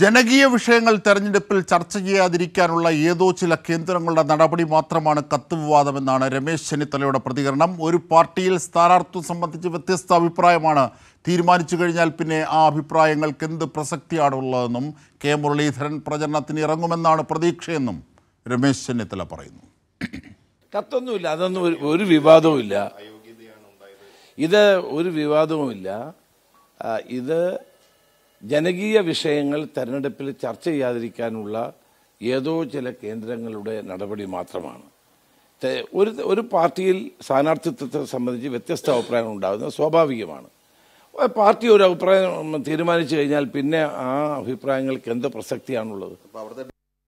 ജനകീയ വിഷയങ്ങൾ തെരഞ്ഞെടുപ്പിൽ ചർച്ച ചെയ്യാതിരിക്കാനുള്ള ഏതോ ചില കേന്ദ്രങ്ങളുടെ നടപടി മാത്രമാണ് കത്ത് വിവാദമെന്നാണ് രമേശ് ചെന്നിത്തലയുടെ പ്രതികരണം ഒരു പാർട്ടിയിൽ സ്ഥാനാർത്ഥി സംബന്ധിച്ച് വ്യത്യസ്ത അഭിപ്രായമാണ് തീരുമാനിച്ചു കഴിഞ്ഞാൽ പിന്നെ ആ അഭിപ്രായങ്ങൾക്ക് എന്ത് പ്രസക്തിയാണുള്ളതെന്നും കെ മുരളീധരൻ പ്രചരണത്തിന് ഇറങ്ങുമെന്നാണ് പ്രതീക്ഷയെന്നും രമേശ് ചെന്നിത്തല പറയുന്നു കത്തൊന്നുമില്ല അതൊന്നും ഒരു വിവാദവുമില്ല ഇത് ഒരു വിവാദവുമില്ല ഇത് ജനകീയ വിഷയങ്ങൾ തെരഞ്ഞെടുപ്പിൽ ചർച്ച ചെയ്യാതിരിക്കാനുള്ള ഏതോ ചില കേന്ദ്രങ്ങളുടെ നടപടി മാത്രമാണ് ഒരു ഒരു പാർട്ടിയിൽ സ്ഥാനാർത്ഥിത്വത്തെ സംബന്ധിച്ച് വ്യത്യസ്ത അഭിപ്രായങ്ങൾ ഉണ്ടാകുന്നത് സ്വാഭാവികമാണ് പാർട്ടി ഒരു അഭിപ്രായം തീരുമാനിച്ചു കഴിഞ്ഞാൽ പിന്നെ ആ അഭിപ്രായങ്ങൾക്ക് എന്ത് പ്രസക്തിയാണുള്ളത്